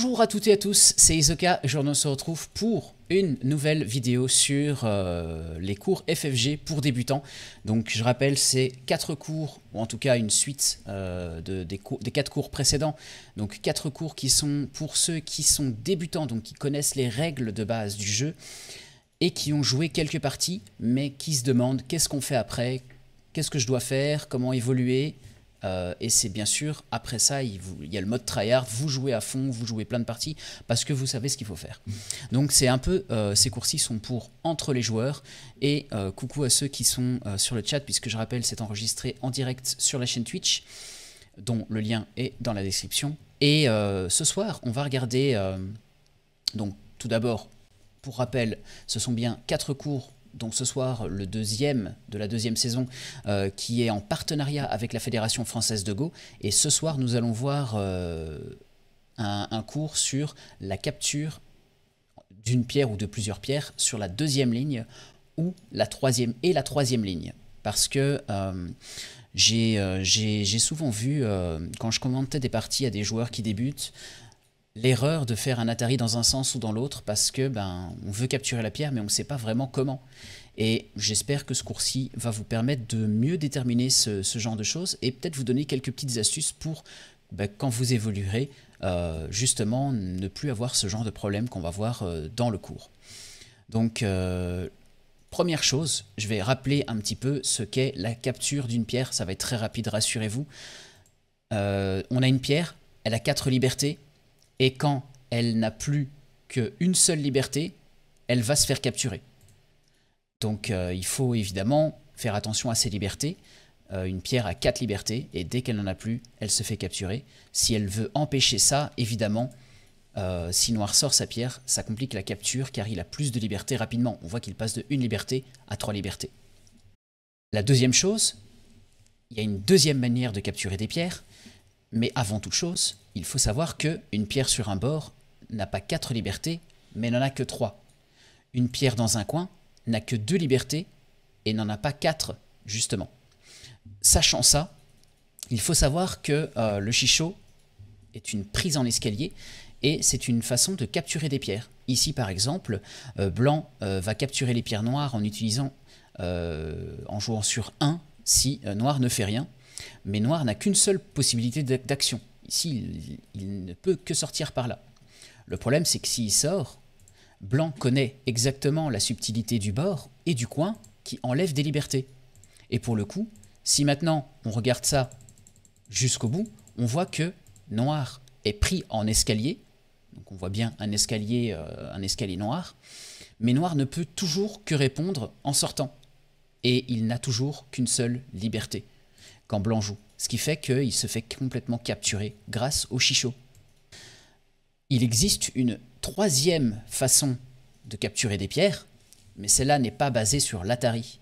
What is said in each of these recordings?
Bonjour à toutes et à tous, c'est Isoka et on se retrouve pour une nouvelle vidéo sur euh, les cours FFG pour débutants. Donc je rappelle, c'est quatre cours, ou en tout cas une suite euh, des, 4 des quatre cours précédents. Donc quatre cours qui sont pour ceux qui sont débutants, donc qui connaissent les règles de base du jeu et qui ont joué quelques parties, mais qui se demandent qu'est-ce qu'on fait après, qu'est-ce que je dois faire, comment évoluer, euh, et c'est bien sûr, après ça, il, y a le mode tryhard, vous jouez à fond, vous jouez plein de parties, parce que vous savez ce qu'il faut faire. Donc c'est un peu, euh, ces cours-ci sont pour entre les joueurs, et euh, coucou à ceux qui sont sur le chat, puisque je rappelle, c'est enregistré en direct sur la chaîne Twitch, dont le lien est dans la description. Et ce soir, on va regarder, donc tout d'abord, pour rappel, ce sont bien quatre cours donc ce soir le deuxième de la deuxième saison euh, qui est en partenariat avec la Fédération française de Go. Et ce soir nous allons voir euh, un, cours sur la capture d'une pierre ou de plusieurs pierres sur la deuxième ligne ou la troisième et la troisième ligne. Parce que euh, j'ai souvent vu, quand je commentais des parties à des joueurs qui débutent, l'erreur de faire un Atari dans un sens ou dans l'autre parce que ben on veut capturer la pierre mais on ne sait pas vraiment comment. Et j'espère que ce cours-ci va vous permettre de mieux déterminer ce, genre de choses et peut-être vous donner quelques petites astuces pour ben, quand vous évoluerez euh, justement ne plus avoir ce genre de problème qu'on va voir euh, dans le cours. Donc euh, Première chose, je vais rappeler un petit peu ce qu'est la capture d'une pierre. Ça va être très rapide, rassurez-vous. on a une pierre, elle a quatre libertés et quand elle n'a plus qu'une seule liberté, elle va se faire capturer. Donc euh, il faut évidemment faire attention à ses libertés. Euh, une pierre a quatre libertés et dès qu'elle n'en a plus, elle se fait capturer. Si elle veut empêcher ça, évidemment, euh, si Noir sort sa pierre, ça complique la capture car il a plus de libertés rapidement. On voit qu'il passe de une liberté à trois libertés. La deuxième chose, il y a une deuxième manière de capturer des pierres, mais avant toute chose, il faut savoir que une pierre sur un bord n'a pas quatre libertés, mais n'en a que trois. Une pierre dans un coin n'a que deux libertés et n'en a pas quatre, justement. Sachant ça, il faut savoir que euh, le chichot est une prise en escalier et c'est une façon de capturer des pierres. Ici, par exemple, euh, blanc euh, va capturer les pierres noires en utilisant, en jouant sur 1 si noir ne fait rien. Mais noir n'a qu'une seule possibilité d'action. Ici, il, ne peut que sortir par là. Le problème, c'est que s'il sort, Blanc connaît exactement la subtilité du bord et du coin qui enlève des libertés. Et pour le coup, si maintenant on regarde ça jusqu'au bout, on voit que Noir est pris en escalier. Donc on voit bien un escalier, euh, un escalier noir. Mais Noir ne peut toujours que répondre en sortant. Et il n'a toujours qu'une seule liberté quand Blanc joue. Ce qui fait qu'il se fait complètement capturer grâce au chichot. Il existe une troisième façon de capturer des pierres, mais celle-là n'est pas basée sur l'Atari.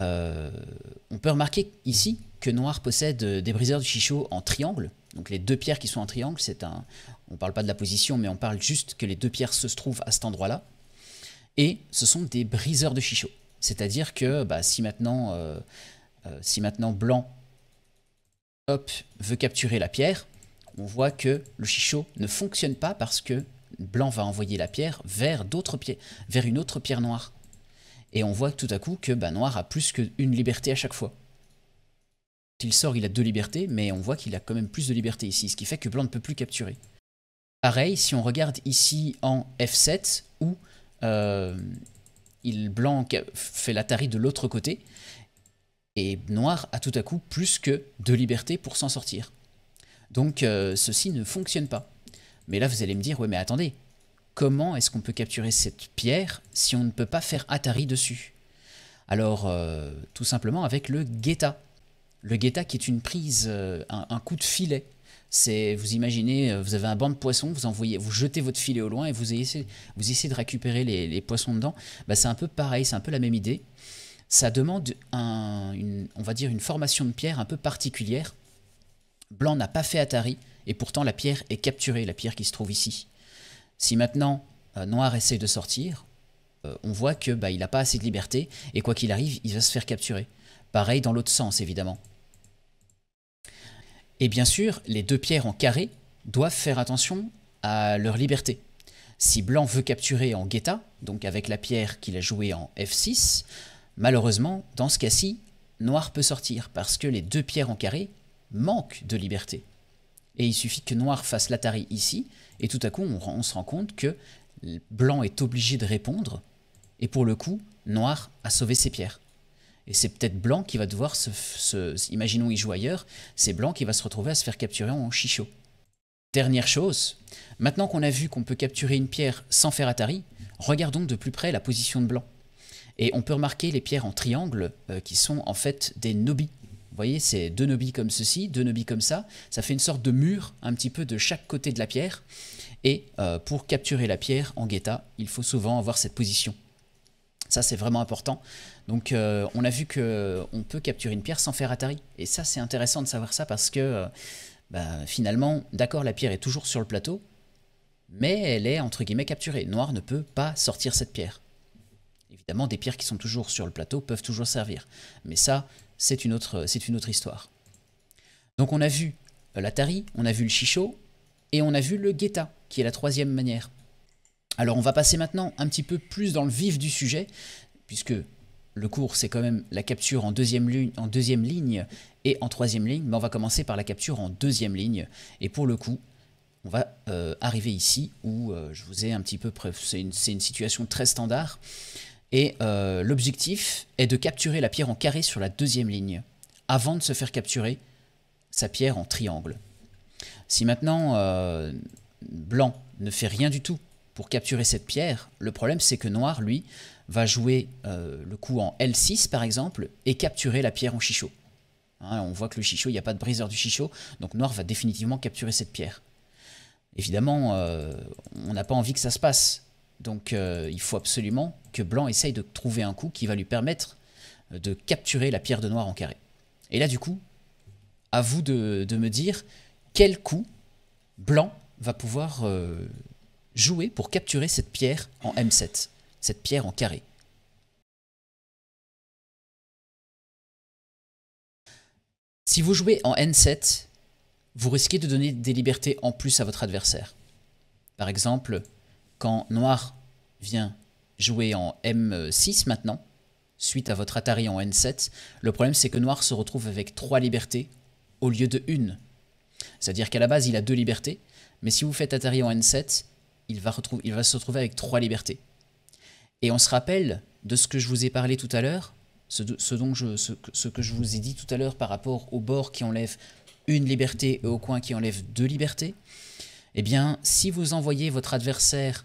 Euh, on peut remarquer ici que Noir possède des briseurs de chichot en triangle. Donc les deux pierres qui sont en triangle, c'est un. On parle pas de la position, mais on parle juste que les deux pierres se trouvent à cet endroit-là. Et ce sont des briseurs de chichot. C'est-à-dire que bah, si maintenant, euh, euh, si maintenant blanc Hop, veut capturer la pierre. On voit que le chichot ne fonctionne pas parce que blanc va envoyer la pierre vers, d'autres vers une autre pierre noire. Et on voit tout à coup que bah, noir a plus qu'une liberté à chaque fois. il sort, il a deux libertés, mais on voit qu'il a quand même plus de liberté ici, ce qui fait que blanc ne peut plus capturer. Pareil, si on regarde ici en F7, où euh, il, blanc fait la l'atari de l'autre côté, et noir a tout à coup plus que de liberté pour s'en sortir. Donc euh, ceci ne fonctionne pas. Mais là vous allez me dire, ouais mais attendez, comment est-ce qu'on peut capturer cette pierre si on ne peut pas faire Atari dessus Alors euh, tout simplement avec le guetta. Le guetta qui est une prise, euh, un, coup de filet. C'est, vous imaginez, vous avez un banc de poissons, vous envoyez, vous jetez votre filet au loin et vous essayez, vous de récupérer les, les poissons dedans. Bah, c'est un peu pareil, c'est un peu la même idée ça demande une, on va dire une formation de pierre un peu particulière. Blanc n'a pas fait Atari, et pourtant la pierre est capturée, la pierre qui se trouve ici. Si maintenant euh, Noir essaie de sortir, euh, on voit que bah, il n'a pas assez de liberté, et quoi qu'il arrive, il va se faire capturer. Pareil dans l'autre sens, évidemment. Et bien sûr, les deux pierres en carré doivent faire attention à leur liberté. Si Blanc veut capturer en guetta, donc avec la pierre qu'il a jouée en F6, Malheureusement, dans ce cas-ci, noir peut sortir parce que les deux pierres en carré manquent de liberté. Et il suffit que noir fasse l'Atari ici, et tout à coup on, se rend compte que blanc est obligé de répondre, et pour le coup, noir a sauvé ses pierres. Et c'est peut-être blanc qui va devoir se, Imaginons il joue ailleurs, c'est blanc qui va se retrouver à se faire capturer en chichot. Dernière chose, maintenant qu'on a vu qu'on peut capturer une pierre sans faire Atari, regardons de plus près la position de blanc. Et on peut remarquer les pierres en triangle euh, qui sont en fait des nobis. Vous voyez, c'est deux nobis comme ceci, deux nobis comme ça. Ça fait une sorte de mur un petit peu de chaque côté de la pierre. Et euh, pour capturer la pierre en guetta, il faut souvent avoir cette position. Ça, c'est vraiment important. Donc, euh, on a vu qu'on peut capturer une pierre sans faire Atari. Et ça, c'est intéressant de savoir ça parce que bah, finalement, d'accord, la pierre est toujours sur le plateau, mais elle est entre guillemets capturée. Noir ne peut pas sortir cette pierre. Évidemment, des pierres qui sont toujours sur le plateau peuvent toujours servir. Mais ça, c'est une autre, histoire. Donc on a vu l'Atari, on a vu le Chichot, et on a vu le Guetta, qui est la troisième manière. Alors on va passer maintenant un petit peu plus dans le vif du sujet, puisque le cours c'est quand même la capture en deuxième, ligne, et en troisième ligne, mais on va commencer par la capture en deuxième ligne. Et pour le coup, on va euh, arriver ici où euh, je vous ai un petit peu... C'est une situation très standard. Et euh, l'objectif est de capturer la pierre en carré sur la deuxième ligne, avant de se faire capturer sa pierre en triangle. Si maintenant euh, blanc ne fait rien du tout pour capturer cette pierre, le problème c'est que noir, lui, va jouer euh, le coup en L6 par exemple et capturer la pierre en chichot. Hein, on voit que le chichot, il n'y a pas de briseur du chichot, donc noir va définitivement capturer cette pierre. Évidemment, on n'a pas envie que ça se passe. Donc euh, il faut absolument que Blanc essaye de trouver un coup qui va lui permettre euh, de capturer la pierre de noir en carré. Et là du coup, à vous de, me dire quel coup Blanc va pouvoir euh, jouer pour capturer cette pierre en M7, cette pierre en carré. Si vous jouez en N7, vous risquez de donner des libertés en plus à votre adversaire. Par exemple, quand Noir vient jouer en M6 maintenant, suite à votre Atari en N7, le problème c'est que Noir se retrouve avec trois libertés au lieu de une. C'est-à-dire qu'à la base, il a deux libertés, mais si vous faites Atari en N7, il va, se retrouver avec trois libertés. Et on se rappelle de ce que je vous ai parlé tout à l'heure, ce, ce que je vous ai dit tout à l'heure par rapport au bord qui enlève une liberté et au coin qui enlève deux libertés eh bien, si vous envoyez votre adversaire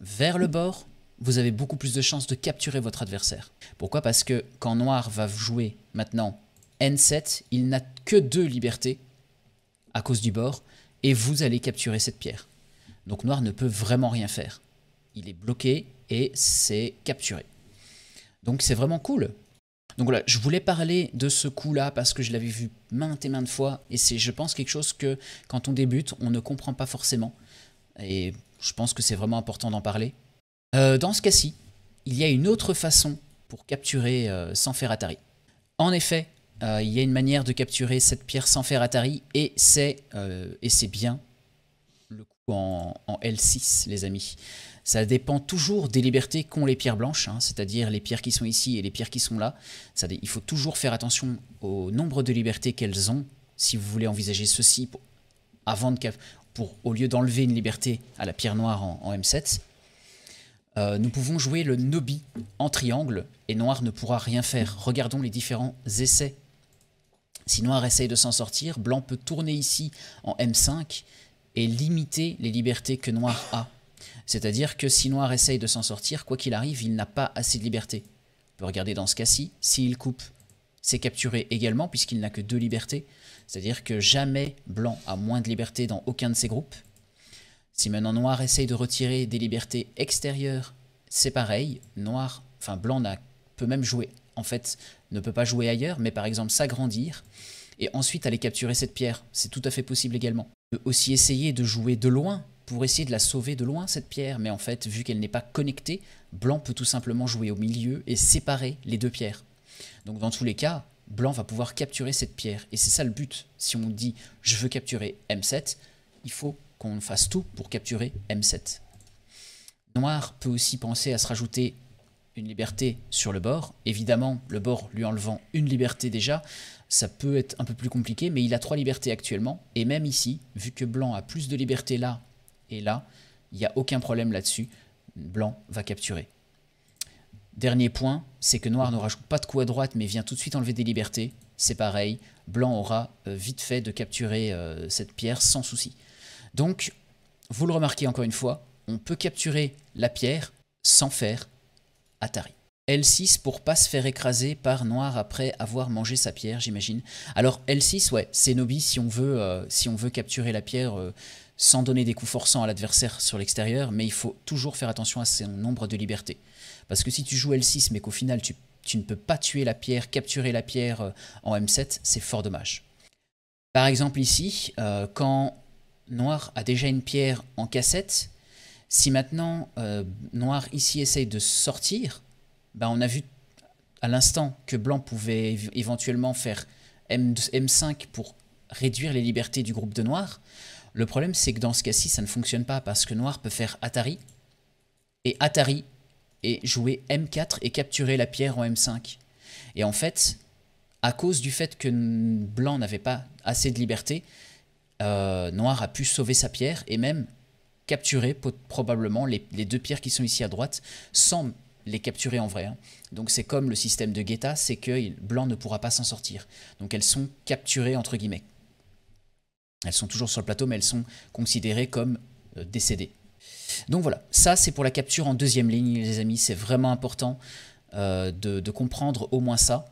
vers le bord, vous avez beaucoup plus de chances de capturer votre adversaire. Pourquoi Parce que quand Noir va jouer maintenant N7, il n'a que deux libertés à cause du bord, et vous allez capturer cette pierre. Donc Noir ne peut vraiment rien faire. Il est bloqué et c'est capturé. Donc c'est vraiment cool. Donc voilà, je voulais parler de ce coup-là parce que je l'avais vu maintes et maintes fois, et c'est, je pense, quelque chose que quand on débute, on ne comprend pas forcément. Et je pense que c'est vraiment important d'en parler. Euh, dans ce cas-ci, il y a une autre façon pour capturer euh, sans faire Atari. En effet, euh, il y a une manière de capturer cette pierre sans faire Atari, et c'est, et c'est bien le coup en, en L6, les amis. Ça dépend toujours des libertés qu'ont les pierres blanches, hein, c'est-à-dire les pierres qui sont ici et les pierres qui sont là. Ça, il faut toujours faire attention au nombre de libertés qu'elles ont si vous voulez envisager ceci avant de, pour, au lieu d'enlever une liberté à la pierre noire en, M7. Euh, nous pouvons jouer le Nobi en triangle et Noir ne pourra rien faire. Regardons les différents essais. Si Noir essaye de s'en sortir, Blanc peut tourner ici en M5 et limiter les libertés que Noir a. C'est-à-dire que si Noir essaye de s'en sortir, quoi qu'il arrive, il n'a pas assez de liberté. On peut regarder dans ce cas-ci, s'il coupe, c'est capturé également puisqu'il n'a que deux libertés. C'est-à-dire que jamais Blanc a moins de liberté dans aucun de ses groupes. Si maintenant Noir essaye de retirer des libertés extérieures, c'est pareil. Noir, enfin Blanc peut même jouer, en fait, ne peut pas jouer ailleurs, mais par exemple s'agrandir et ensuite aller capturer cette pierre. C'est tout à fait possible également. On peut aussi essayer de jouer de loin pour essayer de la sauver de loin, cette pierre. Mais en fait, vu qu'elle n'est pas connectée, Blanc peut tout simplement jouer au milieu et séparer les deux pierres. Donc dans tous les cas, Blanc va pouvoir capturer cette pierre. Et c'est ça le but. Si on dit « je veux capturer M7 », il faut qu'on fasse tout pour capturer M7. Noir peut aussi penser à se rajouter une liberté sur le bord. Évidemment, le bord lui enlevant une liberté déjà, ça peut être un peu plus compliqué, mais il a trois libertés actuellement. Et même ici, vu que Blanc a plus de liberté là et là, il n'y a aucun problème là-dessus. Blanc va capturer. Dernier point, c'est que noir ne rajoute pas de coup à droite mais vient tout de suite enlever des libertés. C'est pareil, blanc aura euh, vite fait de capturer euh, cette pierre sans souci. Donc, vous le remarquez encore une fois, on peut capturer la pierre sans faire Atari. L6 pour pas se faire écraser par noir après avoir mangé sa pierre, j'imagine. Alors L6, ouais, c'est Nobi si on veut, euh, si on veut capturer la pierre sans donner des coups forçants à l'adversaire sur l'extérieur, mais il faut toujours faire attention à son nombre de libertés. Parce que si tu joues L6 mais qu'au final tu, ne peux pas tuer la pierre, capturer la pierre euh, en M7, c'est fort dommage. Par exemple ici, euh, quand Noir a déjà une pierre en cassette, si maintenant euh, Noir ici essaye de sortir, ben, on a vu à l'instant que Blanc pouvait éventuellement faire M5 pour réduire les libertés du groupe de Noir. Le problème, c'est que dans ce cas-ci, ça ne fonctionne pas parce que noir peut faire Atari et Atari et jouer M4 et capturer la pierre en M5. Et en fait, à cause du fait que blanc n'avait pas assez de liberté, euh, noir a pu sauver sa pierre et même capturer probablement les, deux pierres qui sont ici à droite sans les capturer en vrai. Hein. Donc c'est comme le système de Guetta, c'est que blanc ne pourra pas s'en sortir. Donc elles sont capturées entre guillemets. Elles sont toujours sur le plateau, mais elles sont considérées comme euh, décédées. Donc voilà, ça c'est pour la capture en deuxième ligne, les amis. C'est vraiment important euh, de, comprendre au moins ça.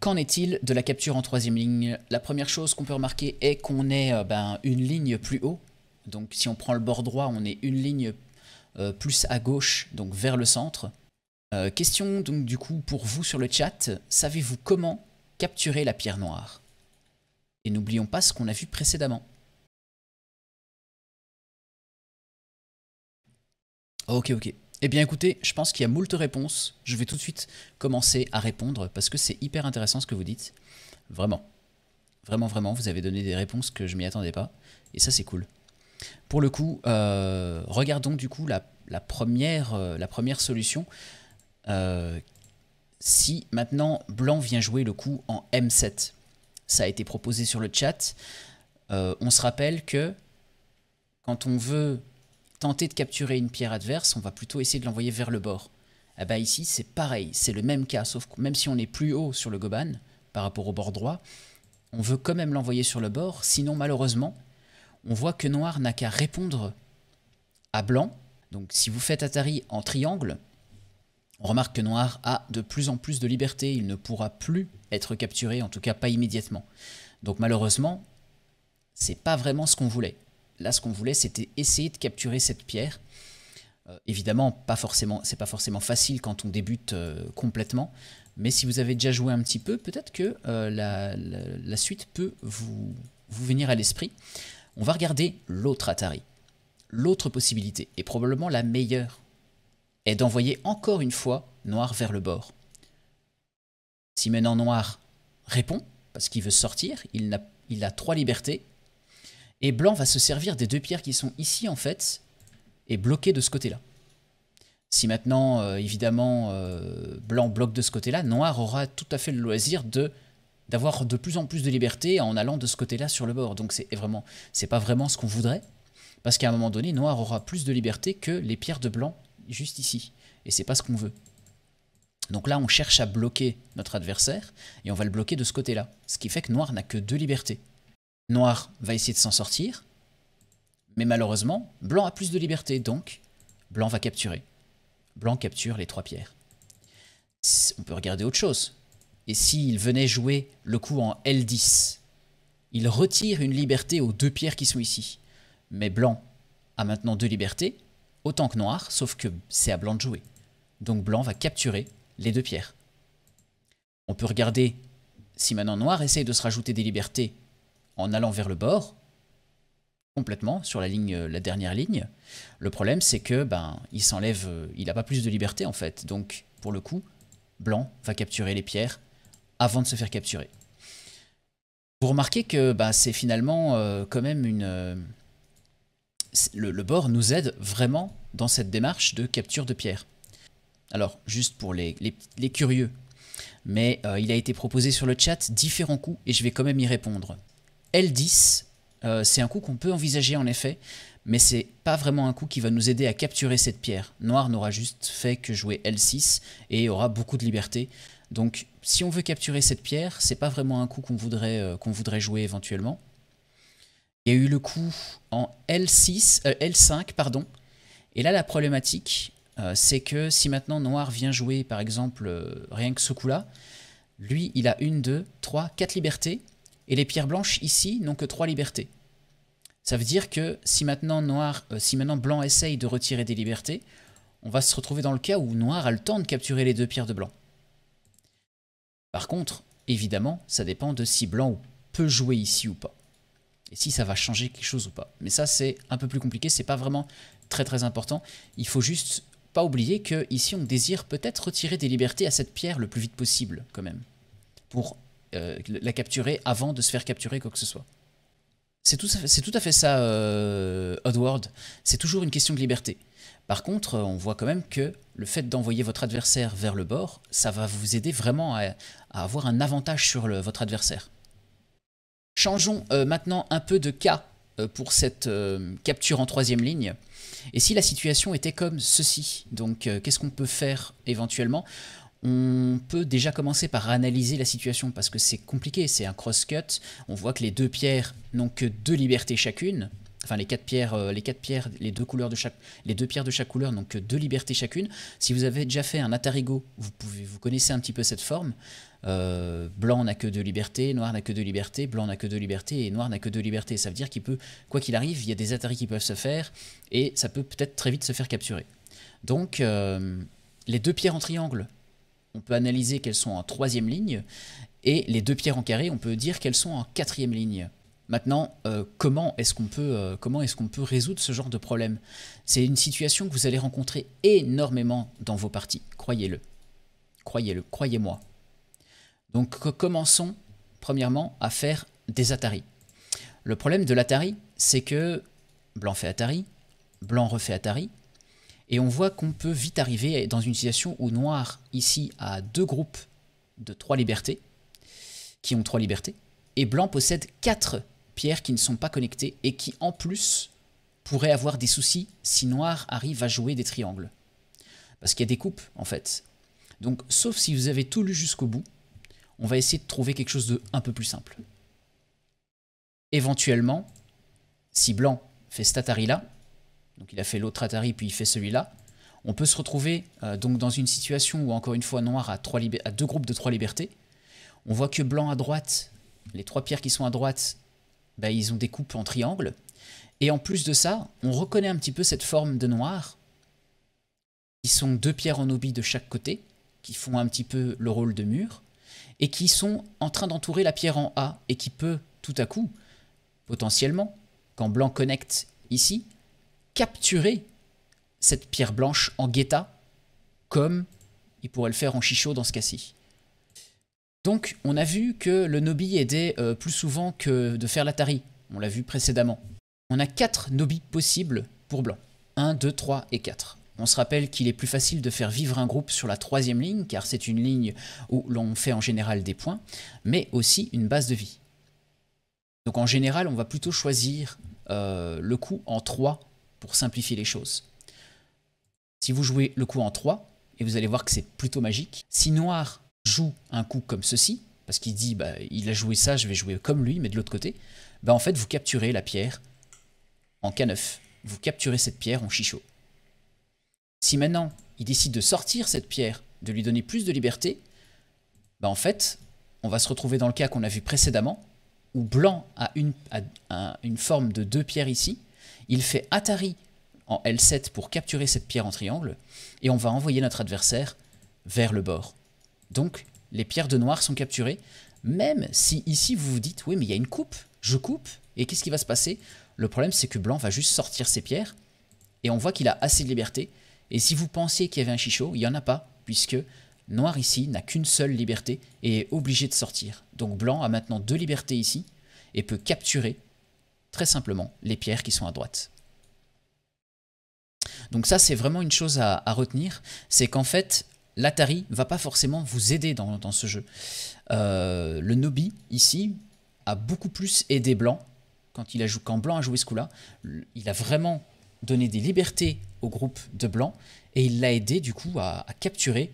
Qu'en est-il de la capture en troisième ligne La première chose qu'on peut remarquer est qu'on est euh, ben, une ligne plus haut. Donc si on prend le bord droit, on est une ligne plus à gauche, donc vers le centre. question donc du coup pour vous sur le chat, savez-vous comment capturer la pierre noire et n'oublions pas ce qu'on a vu précédemment. Ok, ok. Eh bien écoutez, je pense qu'il y a moult réponses. Je vais tout de suite commencer à répondre parce que c'est hyper intéressant ce que vous dites. Vraiment. Vraiment, vraiment, vous avez donné des réponses que je m'y attendais pas. Et ça, c'est cool. Pour le coup, euh, regardons du coup la, euh, première, solution. Euh, si maintenant Blanc vient jouer le coup en M7 ça a été proposé sur le chat. Euh, on se rappelle que quand on veut tenter de capturer une pierre adverse, on va plutôt essayer de l'envoyer vers le bord. Ah bah ici, c'est pareil, c'est le même cas, sauf que même si on est plus haut sur le goban par rapport au bord droit, on veut quand même l'envoyer sur le bord, sinon malheureusement, on voit que noir n'a qu'à répondre à blanc. Donc si vous faites Atari en triangle, on remarque que Noir a de plus en plus de liberté, il ne pourra plus être capturé, en tout cas pas immédiatement. Donc malheureusement, c'est pas vraiment ce qu'on voulait. Là, ce qu'on voulait, c'était essayer de capturer cette pierre. Euh, évidemment, pas forcément, c'est pas forcément facile quand on débute euh, complètement, mais si vous avez déjà joué un petit peu, peut-être que euh, la, suite peut vous, vous venir à l'esprit. On va regarder l'autre Atari, l'autre possibilité, et probablement la meilleure et d'envoyer encore une fois noir vers le bord. Si maintenant noir répond, parce qu'il veut sortir, il a, trois libertés, et blanc va se servir des deux pierres qui sont ici en fait, et bloquer de ce côté-là. Si maintenant, euh, évidemment, euh, blanc bloque de ce côté-là, noir aura tout à fait le loisir de d'avoir de plus en plus de liberté en allant de ce côté-là sur le bord. Donc c'est vraiment, c'est pas vraiment ce qu'on voudrait, parce qu'à un moment donné, noir aura plus de liberté que les pierres de blanc juste ici. Et c'est pas ce qu'on veut. Donc là, on cherche à bloquer notre adversaire, et on va le bloquer de ce côté-là. Ce qui fait que Noir n'a que deux libertés. Noir va essayer de s'en sortir, mais malheureusement, Blanc a plus de liberté, donc Blanc va capturer. Blanc capture les trois pierres. On peut regarder autre chose. Et s'il venait jouer le coup en L10, il retire une liberté aux deux pierres qui sont ici. Mais Blanc a maintenant deux libertés, autant que noir, sauf que c'est à blanc de jouer. Donc blanc va capturer les deux pierres. On peut regarder si maintenant noir essaye de se rajouter des libertés en allant vers le bord, complètement, sur la, ligne, la dernière ligne. Le problème, c'est que ben, il s'enlève, euh, il n'a pas plus de liberté en fait. Donc, pour le coup, blanc va capturer les pierres avant de se faire capturer. Vous remarquez que ben, c'est finalement euh, quand même une... Euh, le, bord nous aide vraiment dans cette démarche de capture de pierre. Alors, juste pour les, curieux, mais euh, il a été proposé sur le chat différents coups et je vais quand même y répondre. L10, euh, c'est un coup qu'on peut envisager en effet, mais c'est pas vraiment un coup qui va nous aider à capturer cette pierre. Noir n'aura juste fait que jouer L6 et aura beaucoup de liberté. Donc si on veut capturer cette pierre, c'est pas vraiment un coup qu'on voudrait, euh, qu'on voudrait jouer éventuellement. Il y a eu le coup en L6, euh, L5, pardon. Et là, la problématique, euh, c'est que si maintenant Noir vient jouer, par exemple, euh, rien que ce coup-là, lui, il a une, deux, trois, quatre libertés. Et les pierres blanches, ici, n'ont que trois libertés. Ça veut dire que si maintenant, noir, si maintenant Blanc essaye de retirer des libertés, on va se retrouver dans le cas où Noir a le temps de capturer les deux pierres de Blanc. Par contre, évidemment, ça dépend de si Blanc peut jouer ici ou pas et si ça va changer quelque chose ou pas. Mais ça, c'est un peu plus compliqué, c'est pas vraiment très très important. Il faut juste pas oublier que ici on désire peut-être retirer des libertés à cette pierre le plus vite possible, quand même, pour euh, la capturer avant de se faire capturer quoi que ce soit. C'est tout, à fait ça, euh, Oddworld. C'est toujours une question de liberté. Par contre, euh, on voit quand même que le fait d'envoyer votre adversaire vers le bord, ça va vous aider vraiment à, avoir un avantage sur votre adversaire. Changeons euh, maintenant un peu de cas euh, pour cette euh, capture en troisième ligne. Et si la situation était comme ceci, donc qu'est-ce qu'on peut faire éventuellement on peut déjà commencer par analyser la situation parce que c'est compliqué, c'est un cross-cut. On voit que les deux pierres n'ont que deux libertés chacune enfin les quatre pierres, euh, les quatre pierres, les deux couleurs de chaque, les deux pierres de chaque couleur, donc euh, deux libertés chacune. Si vous avez déjà fait un Atarigo, vous pouvez, vous connaissez un petit peu cette forme. Euh, blanc n'a que deux libertés, noir n'a que deux libertés, blanc n'a que deux libertés et noir n'a que deux libertés. Ça veut dire qu'il peut, quoi qu'il arrive, il y a des Atari qui peuvent se faire et ça peut peut-être très vite se faire capturer. Donc les deux pierres en triangle, on peut analyser qu'elles sont en troisième ligne et les deux pierres en carré, on peut dire qu'elles sont en quatrième ligne. Maintenant, euh, comment est-ce qu'on peut, euh, comment est-ce qu'on peut résoudre ce genre de problème C'est une situation que vous allez rencontrer énormément dans vos parties, croyez-le. Croyez-le, croyez-moi. Donc commençons, premièrement, à faire des Atari. Le problème de l'Atari, c'est que blanc fait Atari, blanc refait Atari, et on voit qu'on peut vite arriver dans une situation où noir, ici, a deux groupes de trois libertés, qui ont trois libertés, et blanc possède quatre pierres qui ne sont pas connectées et qui en plus pourraient avoir des soucis si noir arrive à jouer des triangles. Parce qu'il y a des coupes en fait. Donc sauf si vous avez tout lu jusqu'au bout, on va essayer de trouver quelque chose de un peu plus simple. Éventuellement, si blanc fait cet atari là, donc il a fait l'autre atari puis il fait celui-là, on peut se retrouver euh, donc dans une situation où encore une fois noir a, deux groupes de trois libertés. On voit que blanc à droite, les trois pierres qui sont à droite, bah, ils ont des coupes en triangle. Et en plus de ça, on reconnaît un petit peu cette forme de noir, qui sont deux pierres en obi de chaque côté, qui font un petit peu le rôle de mur, et qui sont en train d'entourer la pierre en A, et qui peut, tout à coup, potentiellement, quand blanc connecte ici, capturer cette pierre blanche en guetta, comme il pourrait le faire en chichot dans ce cas-ci. Donc on a vu que le Nobi aidait euh, plus souvent que de faire l'Atari, on l'a vu précédemment. On a 4 Nobi possibles pour blanc. 1, 2, 3 et 4. On se rappelle qu'il est plus facile de faire vivre un groupe sur la troisième ligne, car c'est une ligne où l'on fait en général des points, mais aussi une base de vie. Donc en général, on va plutôt choisir euh, le coup en 3 pour simplifier les choses. Si vous jouez le coup en 3, et vous allez voir que c'est plutôt magique, si noir un coup comme ceci, parce qu'il dit bah, il a joué ça, je vais jouer comme lui, mais de l'autre côté, bah, en fait vous capturez la pierre en K9. Vous capturez cette pierre en chichot. Si maintenant il décide de sortir cette pierre, de lui donner plus de liberté, bah en fait on va se retrouver dans le cas qu'on a vu précédemment, où blanc a une, une forme de deux pierres ici, il fait Atari en L7 pour capturer cette pierre en triangle, et on va envoyer notre adversaire vers le bord. Donc, les pierres de noir sont capturées, même si ici vous vous dites, oui mais il y a une coupe, je coupe, et qu'est-ce qui va se passer Le problème c'est que blanc va juste sortir ses pierres, et on voit qu'il a assez de liberté, et si vous pensiez qu'il y avait un chichot, il n'y en a pas, puisque noir ici n'a qu'une seule liberté et est obligé de sortir. Donc blanc a maintenant deux libertés ici, et peut capturer, très simplement, les pierres qui sont à droite. Donc ça, c'est vraiment une chose à, à retenir, c'est qu'en fait, l'Atari va pas forcément vous aider dans, ce jeu. Euh, le Nobi, ici, a beaucoup plus aidé Blanc. Quand, il a joué, quand Blanc a joué ce coup-là, il a vraiment donné des libertés au groupe de Blanc et il l'a aidé du coup à, capturer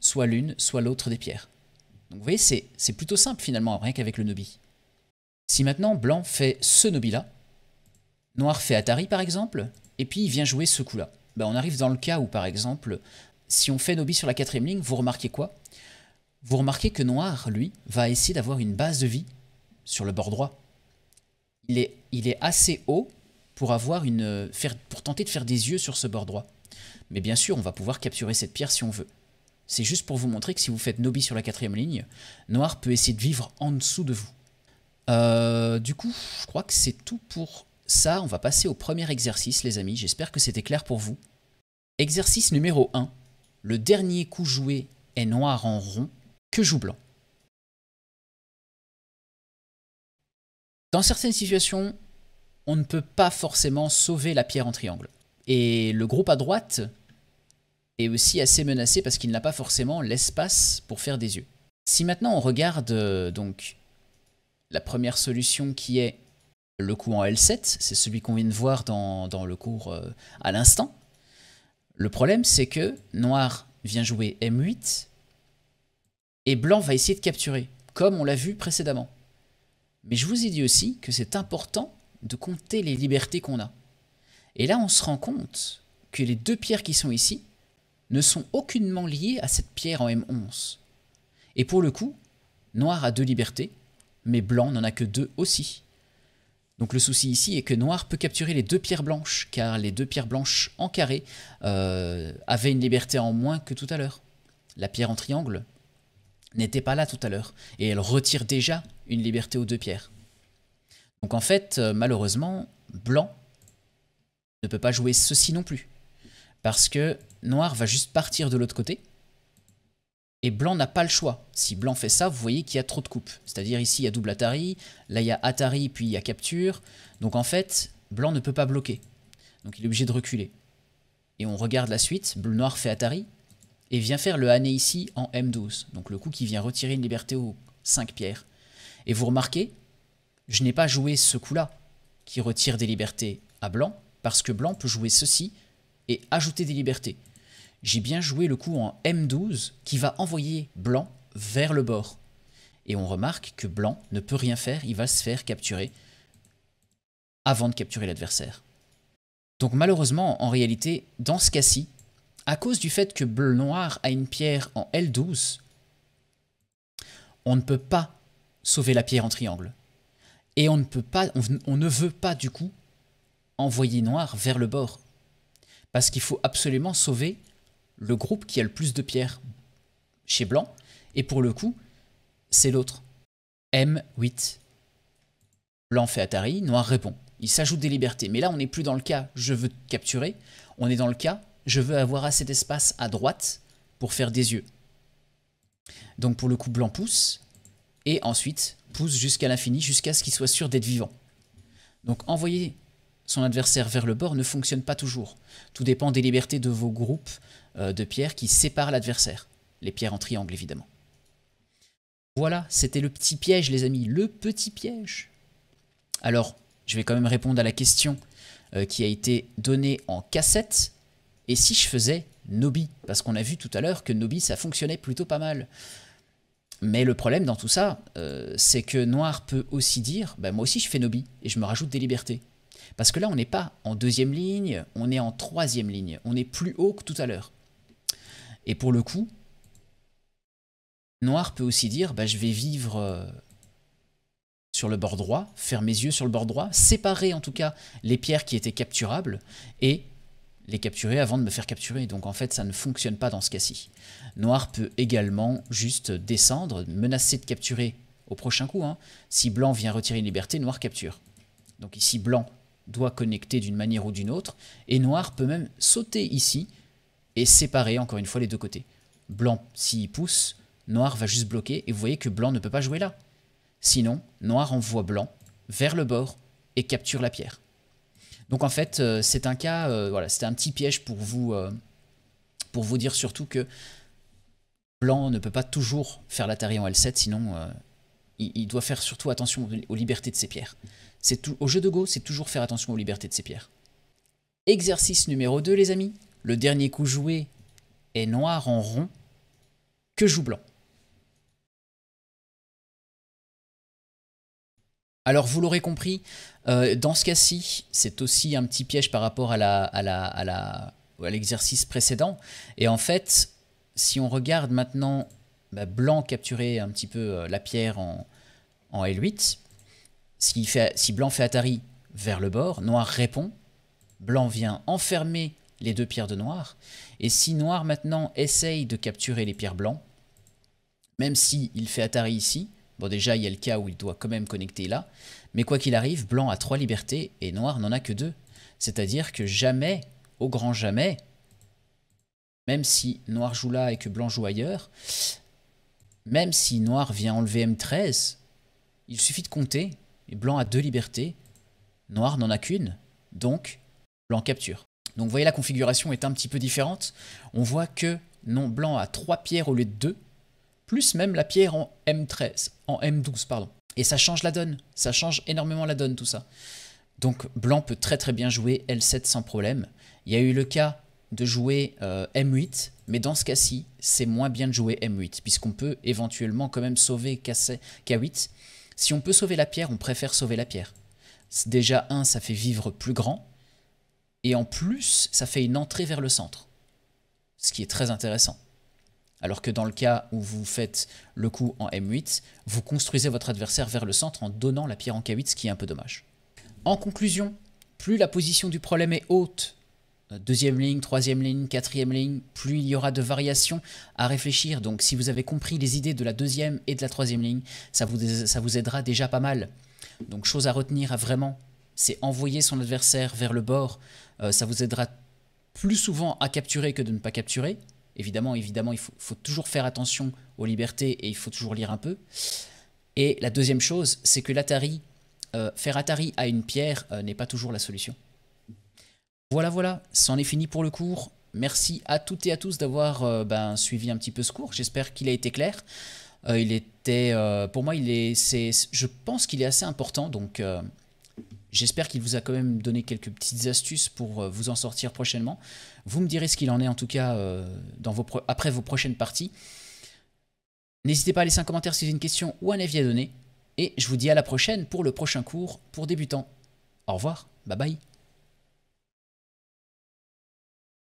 soit l'une, soit l'autre des pierres. Donc vous voyez, c'est plutôt simple finalement, rien qu'avec le Nobi. Si maintenant Blanc fait ce Nobi-là, Noir fait Atari par exemple, et puis il vient jouer ce coup-là. Ben, on arrive dans le cas où par exemple si on fait Nobi sur la quatrième ligne, vous remarquez quoi Vous remarquez que Noir, lui, va essayer d'avoir une base de vie sur le bord droit. Il est, assez haut pour, tenter de faire des yeux sur ce bord droit. Mais bien sûr, on va pouvoir capturer cette pierre si on veut. C'est juste pour vous montrer que si vous faites Nobi sur la quatrième ligne, Noir peut essayer de vivre en dessous de vous. Euh, du coup, je crois que c'est tout pour ça. On va passer au premier exercice, les amis. J'espère que c'était clair pour vous. Exercice numéro 1 le dernier coup joué est noir en rond que joue blanc. Dans certaines situations, on ne peut pas forcément sauver la pierre en triangle. Et le groupe à droite est aussi assez menacé parce qu'il n'a pas forcément l'espace pour faire des yeux. Si maintenant on regarde euh, donc la première solution qui est le coup en L7, c'est celui qu'on vient de voir dans, le cours euh, à l'instant, le problème, c'est que noir vient jouer M8 et blanc va essayer de capturer, comme on l'a vu précédemment. Mais je vous ai dit aussi que c'est important de compter les libertés qu'on a. Et là, on se rend compte que les deux pierres qui sont ici ne sont aucunement liées à cette pierre en M11. Et pour le coup, noir a deux libertés, mais blanc n'en a que deux aussi. Donc le souci ici est que noir peut capturer les deux pierres blanches, car les deux pierres blanches en carré euh, avaient une liberté en moins que tout à l'heure. La pierre en triangle n'était pas là tout à l'heure, et elle retire déjà une liberté aux deux pierres. Donc en fait, euh, malheureusement, blanc ne peut pas jouer ceci non plus, parce que noir va juste partir de l'autre côté, et blanc n'a pas le choix. Si blanc fait ça, vous voyez qu'il y a trop de coupes. C'est-à-dire ici, il y a double Atari, là, il y a Atari, puis il y a capture. Donc en fait, blanc ne peut pas bloquer. Donc il est obligé de reculer. Et on regarde la suite, bleu noir fait Atari, et vient faire le Ané ici en M12. Donc le coup qui vient retirer une liberté aux 5 pierres. Et vous remarquez, je n'ai pas joué ce coup-là, qui retire des libertés à blanc, parce que blanc peut jouer ceci et ajouter des libertés j'ai bien joué le coup en M12 qui va envoyer blanc vers le bord. Et on remarque que blanc ne peut rien faire, il va se faire capturer avant de capturer l'adversaire. Donc malheureusement, en réalité, dans ce cas-ci, à cause du fait que bleu noir a une pierre en L12, on ne peut pas sauver la pierre en triangle. Et on ne peut pas, on ne veut pas du coup envoyer noir vers le bord. Parce qu'il faut absolument sauver le groupe qui a le plus de pierres chez Blanc, et pour le coup, c'est l'autre. M8. Blanc fait Atari, Noir répond. Il s'ajoute des libertés, mais là on n'est plus dans le cas je veux capturer, on est dans le cas je veux avoir assez d'espace à droite pour faire des yeux. Donc pour le coup, Blanc pousse, et ensuite pousse jusqu'à l'infini, jusqu'à ce qu'il soit sûr d'être vivant. Donc envoyer son adversaire vers le bord ne fonctionne pas toujours. Tout dépend des libertés de vos groupes euh, de pierres qui séparent l'adversaire. Les pierres en triangle, évidemment. Voilà, c'était le petit piège, les amis. Le petit piège. Alors, je vais quand même répondre à la question euh, qui a été donnée en cassette. Et si je faisais Nobi Parce qu'on a vu tout à l'heure que Nobi, ça fonctionnait plutôt pas mal. Mais le problème dans tout ça, euh, c'est que Noir peut aussi dire bah, Moi aussi, je fais Nobi et je me rajoute des libertés. Parce que là, on n'est pas en deuxième ligne, on est en troisième ligne. On est plus haut que tout à l'heure. Et pour le coup, noir peut aussi dire, bah, je vais vivre euh, sur le bord droit, faire mes yeux sur le bord droit, séparer en tout cas les pierres qui étaient capturables et les capturer avant de me faire capturer. Donc en fait, ça ne fonctionne pas dans ce cas-ci. Noir peut également juste descendre, menacer de capturer au prochain coup. Hein. Si blanc vient retirer une liberté, noir capture. Donc ici, blanc doit connecter d'une manière ou d'une autre, et noir peut même sauter ici et séparer encore une fois les deux côtés. Blanc, s'il pousse, noir va juste bloquer, et vous voyez que blanc ne peut pas jouer là. Sinon, noir envoie blanc vers le bord et capture la pierre. Donc en fait, euh, c'est un cas, euh, voilà, c'était un petit piège pour vous, euh, pour vous dire surtout que blanc ne peut pas toujours faire l'Atari en L7, sinon il, doit faire surtout attention aux libertés de ses pierres. C'est tout, au jeu de Go, c'est toujours faire attention aux libertés de ses pierres. Exercice numéro 2, les amis. Le dernier coup joué est noir en rond. Que joue blanc Alors vous l'aurez compris, euh, dans ce cas-ci, c'est aussi un petit piège par rapport à, à l'exercice précédent. Et en fait, si on regarde maintenant bah, blanc capturait un petit peu euh, la pierre en, en L8. Si, si blanc fait Atari vers le bord, noir répond. Blanc vient enfermer les deux pierres de noir. Et si noir maintenant essaye de capturer les pierres blancs, même si il fait Atari ici, bon déjà il y a le cas où il doit quand même connecter là, mais quoi qu'il arrive, blanc a trois libertés et noir n'en a que deux. C'est-à-dire que jamais, au grand jamais, même si noir joue là et que blanc joue ailleurs, même si noir vient enlever M13, il suffit de compter, et blanc a deux libertés, noir n'en a qu'une, donc blanc capture. Donc vous voyez la configuration est un petit peu différente, on voit que non blanc a trois pierres au lieu de deux, plus même la pierre en M13, en M12 pardon. Et ça change la donne, ça change énormément la donne tout ça. Donc blanc peut très très bien jouer L7 sans problème. Il y a eu le cas de jouer euh, M8, mais dans ce cas-ci, c'est moins bien de jouer M8, puisqu'on peut éventuellement quand même sauver K8. Si on peut sauver la pierre, on préfère sauver la pierre. Déjà, 1, ça fait vivre plus grand, et en plus, ça fait une entrée vers le centre, ce qui est très intéressant. Alors que dans le cas où vous faites le coup en M8, vous construisez votre adversaire vers le centre en donnant la pierre en K8, ce qui est un peu dommage. En conclusion, plus la position du problème est haute, euh, deuxième ligne, troisième ligne, quatrième ligne, plus il y aura de variations à réfléchir. Donc si vous avez compris les idées de la deuxième et de la troisième ligne, ça vous, ça vous aidera déjà pas mal. Donc chose à retenir vraiment, c'est envoyer son adversaire vers le bord. Euh, ça vous aidera plus souvent à capturer que de ne pas capturer. Évidemment, évidemment, il faut, toujours faire attention aux libertés et il faut toujours lire un peu. Et la deuxième chose, c'est que l'Atari, euh, faire Atari à une pierre n'est pas toujours la solution. Voilà, voilà, c'en est fini pour le cours. Merci à toutes et à tous d'avoir euh, ben, suivi un petit peu ce cours. J'espère qu'il a été clair. Euh, il était, euh, pour moi, il est, je pense qu'il est assez important. Donc, j'espère qu'il vous a quand même donné quelques petites astuces pour vous en sortir prochainement. Vous me direz ce qu'il en est en tout cas dans vos après vos prochaines parties. N'hésitez pas à laisser un commentaire si vous avez une question ou un avis à donner. Et je vous dis à la prochaine pour le prochain cours pour débutants. Au revoir, bye bye.